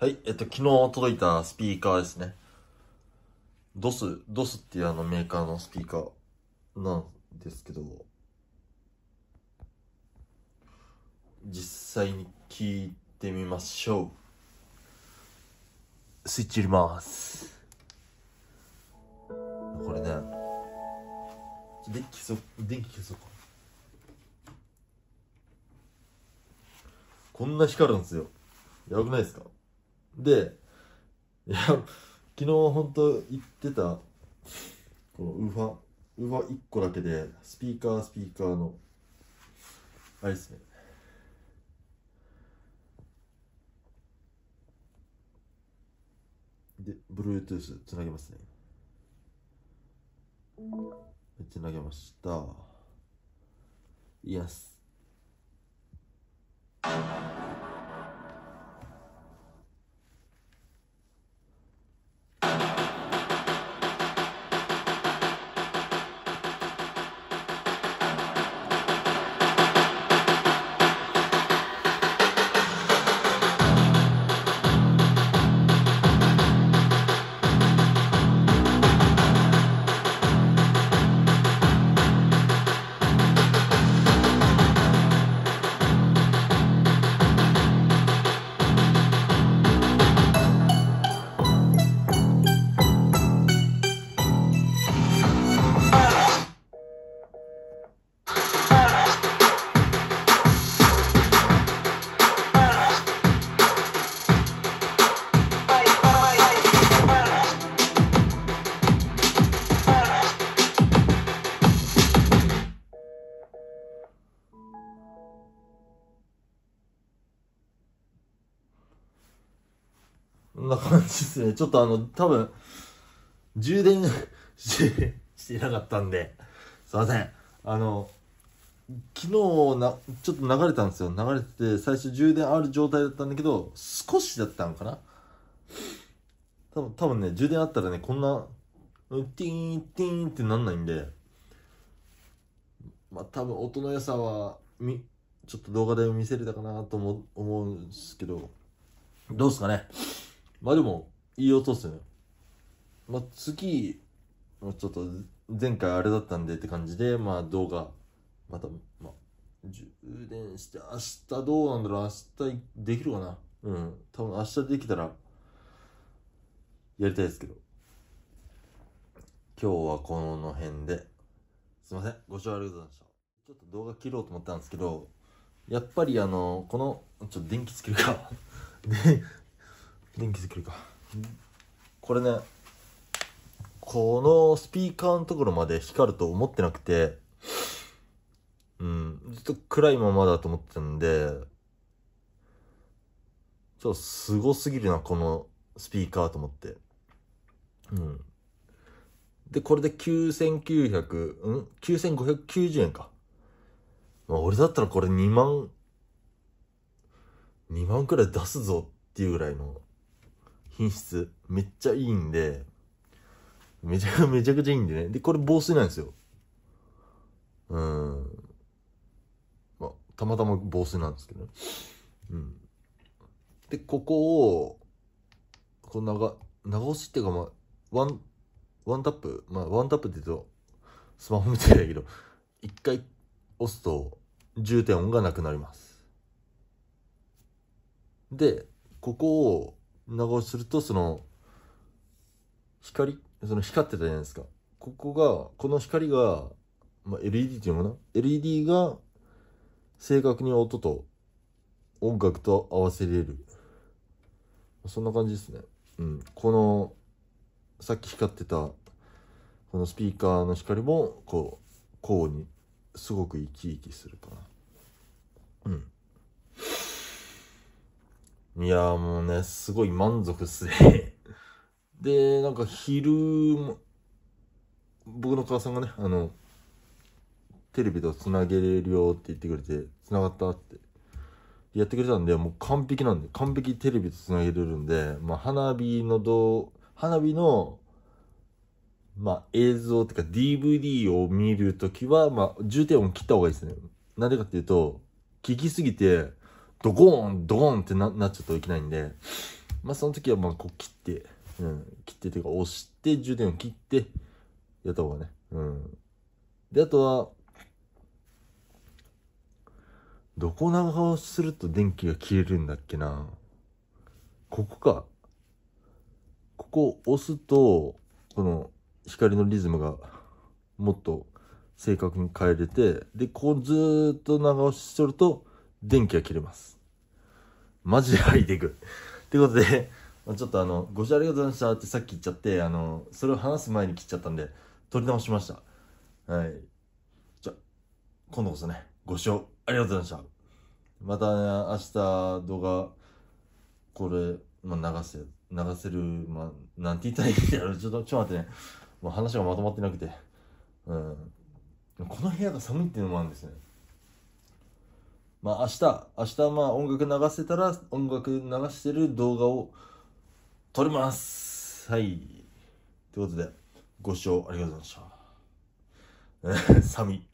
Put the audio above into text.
はい、えっと、昨日届いたスピーカーですね。ドス、ドスっていうあのメーカーのスピーカーなんですけど、実際に聞いてみましょう。スイッチ入れます。これね、電気消そう、電気消そうか。こんな光るんですよ。やばくないですかで、いや、昨日本当言ってた、このウーファ、ウーファ1個だけで、スピーカー、スピーカーの、あれですね。で、Bluetooth つなげますね。つなげました。イエス。こんな感じですね。ちょっとあの、多分、充電 してなかったんで、すいません。あの、昨日な、ちょっと流れたんですよ。流れてて、最初充電ある状態だったんだけど、少しだったのかな多分、多分ね、充電あったらね、こんな、ティーン、ティーンってなんないんで、まあ多分音の良さは、み、ちょっと動画で見せれたかなと思うんですけど、どうですかね。まあでも、いい音っすね。まあ次、ちょっと前回あれだったんでって感じで、まあ動画、また、まあ、充電して、明日どうなんだろう明日できるかなうん。多分明日できたら、やりたいですけど。今日はこの辺で。すいません。ご視聴ありがとうございました。ちょっと動画切ろうと思ったんですけど、やっぱりあの、この、ちょっと電気つけるかで、電気作りかこれねこのスピーカーのところまで光ると思ってなくてうんずっと暗いままだと思ってたんでちょっとすごすぎるなこのスピーカーと思ってうんでこれで9900うん9590円かまあ俺だったらこれ2万2万くらい出すぞっていうぐらいの品質めっちゃいいんでめちゃ めちゃくちゃいいんでねでこれ防水なんですようんまあたまたま防水なんですけどねうんでここをこう長長押しっていうかまあワンワンタップまあワンタップって言うとスマホみたいだけど一回押すと重点音がなくなりますでここを長押しすると、その、光その光ってたじゃないですか。ここが、この光が、まあ、LED っていうのかな ?LED が正確に音と音楽と合わせれる。そんな感じですね。うん。この、さっき光ってた、このスピーカーの光も、こう、こうに、すごく生き生きするかな。いやもうね、すごい満足っすね で、なんか昼も、僕の母さんがね、あの、テレビと繋げれるよって言ってくれて、繋がったってやってくれたんで、もう完璧なんで、完璧テレビと繋げれるんで、まあ花火の動、花火の、まあ映像っていうか DVD を見るときは、まあ重低音切った方がいいですね。なんでかっていうと、聞きすぎて、ドゴーン、ドゴーンってなっちゃうといけないんで、まあその時はまあこう切って、うん、切ってというか押して充電を切ってやった方がね、うん。で、あとは、どこ長押しすると電気が消えるんだっけなここか。ここ押すと、この光のリズムがもっと正確に変えれて、で、こうずっと長押しすると、電気が切れます。マジでハイテク。ということで、ちょっとあの、ご視聴ありがとうございましたってさっき言っちゃって、あの、それを話す前に切っちゃったんで、撮り直しました。はい。じゃ、今度こそね、ご視聴ありがとうございました。また、ね、明日動画、これ、まあ、流せ、流せる、まあ、なんて言ったらいいんだろう。ちょっと、ちょっと待ってね。もう話がまとまってなくて。うん。この部屋が寒いっていうのもあるんですね。まあ明日、明日まあ音楽流せたら音楽流してる動画を撮ります。はい。ということで、ご視聴ありがとうございました。寒い。